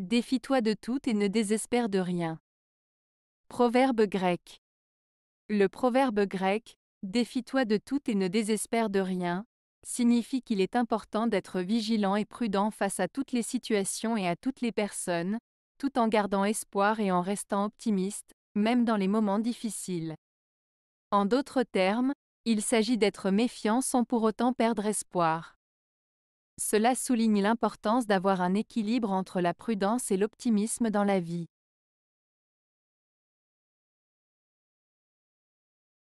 Défie-toi de tout et ne désespère de rien. Proverbe grec. Le proverbe grec, Défie-toi de tout et ne désespère de rien, signifie qu'il est important d'être vigilant et prudent face à toutes les situations et à toutes les personnes, tout en gardant espoir et en restant optimiste, même dans les moments difficiles. En d'autres termes, il s'agit d'être méfiant sans pour autant perdre espoir. Cela souligne l'importance d'avoir un équilibre entre la prudence et l'optimisme dans la vie.